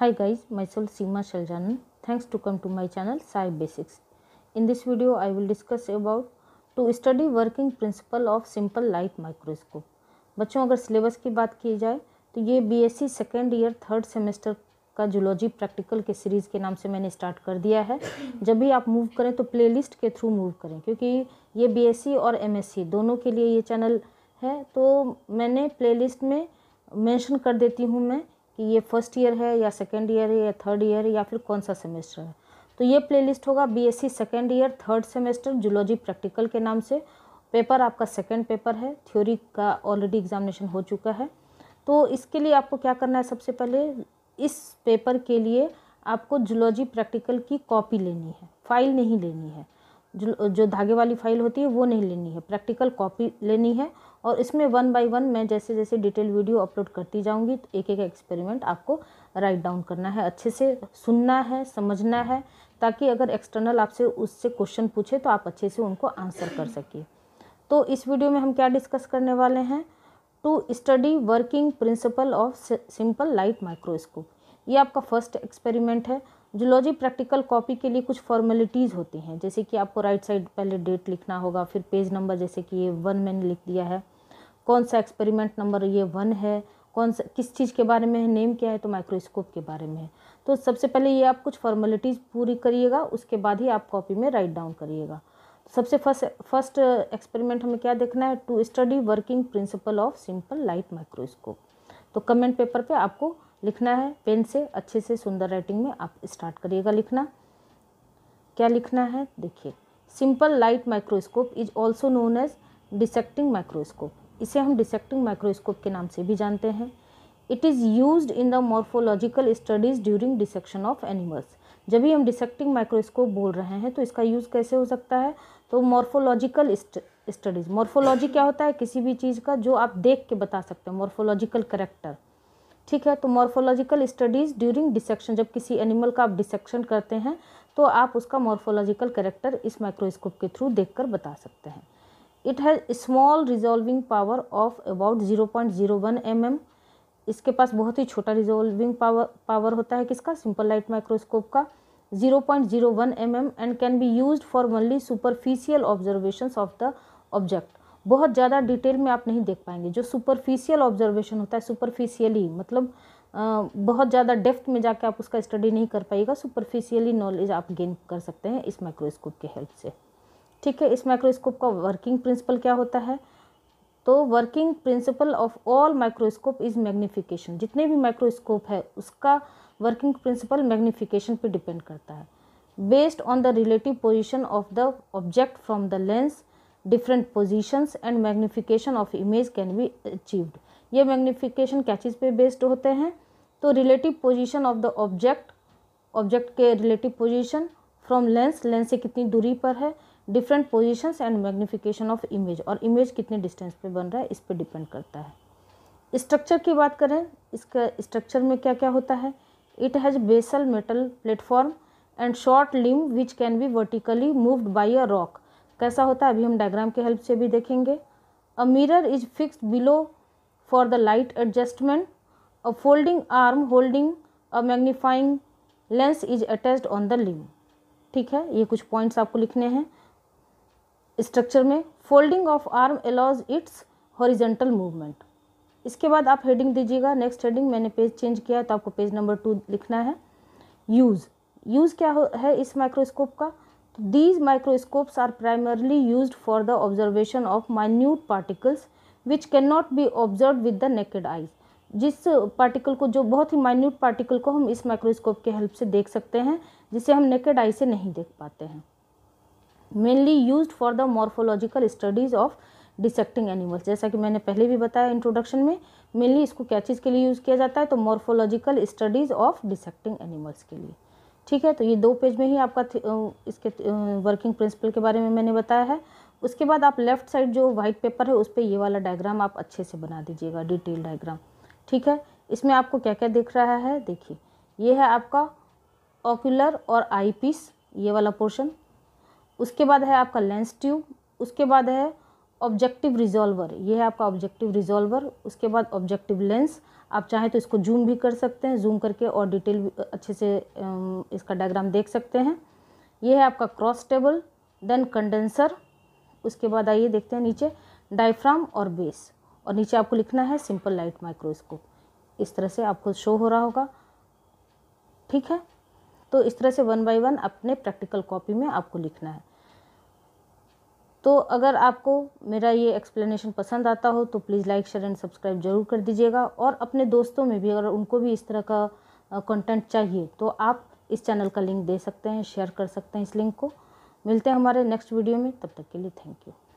Hi guys, myself Seema Shaljanan. Thanks to come to my channel Sci Basics. In this video, I will discuss about to study working principle of simple light microscope. बच्चों अगर syllabus की बात की जाए तो ये B S C second year third semester का zoology practical के सीरीज़ के नाम से मैंने स्टार्ट कर दिया है जब भी आप मूव करें तो प्ले लिस्ट के थ्रू मूव करें क्योंकि ये बी एस सी और एम एस सी दोनों के लिए ये चैनल है तो मैंने प्ले लिस्ट में मैंशन कर देती हूँ मैं कि ये फर्स्ट ईयर है या सेकेंड ईयर है या थर्ड ईयर है या फिर कौन सा सेमेस्टर है तो ये प्लेलिस्ट होगा B second year third semester zoology practical के नाम से पेपर आपका सेकेंड पेपर है थ्योरी का ऑलरेडी एग्जामिनेशन हो चुका है तो इसके लिए आपको क्या करना है सबसे पहले इस पेपर के लिए आपको जुलॉजी प्रैक्टिकल की कॉपी लेनी है फाइल नहीं लेनी है जो जो धागे वाली फाइल होती है वो नहीं लेनी है प्रैक्टिकल कॉपी लेनी है और इसमें वन बाय वन मैं जैसे जैसे डिटेल वीडियो अपलोड करती जाऊंगी तो एक एक एक्सपेरिमेंट आपको राइट डाउन करना है अच्छे से सुनना है समझना है ताकि अगर एक्सटर्नल आपसे उससे क्वेश्चन पूछे तो आप अच्छे से उनको आंसर कर सकिए तो इस वीडियो में हम क्या डिस्कस करने वाले हैं to study working principle of simple light microscope ये आपका फर्स्ट एक्सपेरिमेंट है जुलॉजी प्रैक्टिकल कॉपी के लिए कुछ फॉर्मेलिटीज़ होती हैं जैसे कि आपको राइट साइड पहले डेट लिखना होगा फिर पेज नंबर जैसे कि ये वन मैंने लिख दिया है कौन सा एक्सपेरिमेंट नंबर ये वन है कौन सा किस चीज़ के बारे में है नेम क्या है तो माइक्रोस्कोप के बारे में है तो सबसे पहले ये आप कुछ फॉर्मेलिटीज़ पूरी करिएगा उसके बाद ही आप कॉपी में राइट डाउन करिएगा सबसे फर्स्ट फर्स्ट एक्सपेरिमेंट हमें क्या देखना है to study working principle of simple light microscope तो कमेंट पेपर पे आपको लिखना है पेन से अच्छे से सुंदर राइटिंग में आप स्टार्ट करिएगा लिखना क्या लिखना है देखिए simple light microscope is also known as dissecting microscope इसे हम डिसेक्टिंग माइक्रोस्कोप के नाम से भी जानते हैं it is use in the morphological studies during dissection of animals जब भी हम डिसेक्टिंग माइक्रोस्कोप बोल रहे हैं तो इसका यूज़ कैसे हो सकता है तो मॉर्फोलॉजिकल स्टडीज़ मॉर्फोलॉजी क्या होता है किसी भी चीज़ का जो आप देख के बता सकते हैं मॉर्फोलॉजिकल करेक्टर ठीक है तो मॉर्फोलॉजिकल स्टडीज़ ड्यूरिंग डिसेक्शन जब किसी एनिमल का आप डिसेक्शन करते हैं तो आप उसका मॉर्फोलॉजिकल करेक्टर इस माइक्रोस्कोप के थ्रू देख बता सकते हैं it has small resolving power of about zero point zero one m m इसके पास बहुत ही छोटा रिजोल्विंग पावर पावर होता है किसका सिंपल लाइट माइक्रोस्कोप का zero point zero one m m and can be use for mainly superficial observation of the object बहुत ज़्यादा डिटेल में आप नहीं देख पाएंगे जो सुपरफिशियल ऑब्जर्वेशन होता है सुपरफिशियली मतलब आ, बहुत ज़्यादा डेफ्थ में जाके आप उसका स्टडी नहीं कर पाएगा सुपरफिशियली नॉलेज आप गेन कर सकते हैं इस माइक्रोस्कोप के हेल्प से ठीक है इस माइक्रोस्कोप का वर्किंग प्रिंसिपल क्या होता है तो working principle of all microscope is magnification जितने भी माइक्रोस्कोप है उसका वर्किंग प्रिंसिपल मैग्निफिकेशन पर डिपेंड करता है based on the relative position of the object from the lens different positions and magnification of image can be achieved ये magnification क्या चीज़ पे बेस्ड होते हैं तो relative position of the object object के relative position from lens lens से कितनी दूरी पर है different positions and magnification of image और इमेज कितने डिस्टेंस पे बन रहा है इस पर डिपेंड करता है स्ट्रक्चर की बात करें इसका स्ट्रक्चर में क्या क्या होता है it has basal metal platform and short limb which can be vertically moved by a rack कैसा होता है अभी हम डायग्राम के हेल्प से भी देखेंगे a mirror is fixed below for the light adjustment a folding arm holding a magnifying lens is attached on the limb ठीक है ये कुछ पॉइंट्स आपको लिखने हैं स्ट्रक्चर में folding of arm allows its horizontal movement इसके बाद आप हेडिंग दीजिएगा नेक्स्ट हेडिंग मैंने पेज चेंज किया है तो आपको पेज नंबर टू लिखना है यूज़ यूज़ क्या हो है इस माइक्रोस्कोप का These microscopes are primarily used for the observation of minute particles which cannot be observed with the naked eyes. जिस पार्टिकल को जो बहुत ही माइन्यूट पार्टिकल को हम इस माइक्रोस्कोप के हेल्प से देख सकते हैं जिसे हम नेकेड आई से नहीं देख पाते हैं mainly use for the morphological studies of dissecting animals जैसा कि मैंने पहले भी बताया इंट्रोडक्शन में मेनली इसको क्या चीज़ के लिए यूज़ किया जाता है तो morphological studies of dissecting animals के लिए ठीक है तो ये दो पेज में ही आपका इसके वर्किंग प्रिंसिपल के बारे में मैंने बताया है उसके बाद आप लेफ़्ट साइड जो वाइट पेपर है उस पर ये वाला डायग्राम आप अच्छे से बना दीजिएगा डिटेल डायग्राम ठीक है इसमें आपको क्या क्या दिख रहा है देखिए ये है आपका ऑक्यूलर और आई पीस ये वाला पोर्शन उसके बाद है आपका लेंस ट्यूब उसके बाद है ऑब्जेक्टिव रिजॉल्वर ये है आपका ऑब्जेक्टिव रिजॉल्वर उसके बाद ऑब्जेक्टिव लेंस आप चाहें तो इसको जूम भी कर सकते हैं जूम करके और डिटेल अच्छे से इसका डायग्राम देख सकते हैं ये है आपका क्रॉस टेबल देन कंडेंसर उसके बाद आइए देखते हैं नीचे डायफ्राम और बेस और नीचे आपको लिखना है सिंपल लाइट माइक्रोस्कोप इस तरह से आपको शो हो रहा होगा ठीक है तो इस तरह से वन बाय वन अपने प्रैक्टिकल कॉपी में आपको लिखना है तो अगर आपको मेरा ये एक्सप्लेनेशन पसंद आता हो तो please like share and subscribe जरूर कर दीजिएगा और अपने दोस्तों में भी अगर उनको भी इस तरह का कंटेंट चाहिए तो आप इस चैनल का लिंक दे सकते हैं शेयर कर सकते हैं इस लिंक को मिलते हैं हमारे नेक्स्ट वीडियो में तब तक के लिए थैंक यू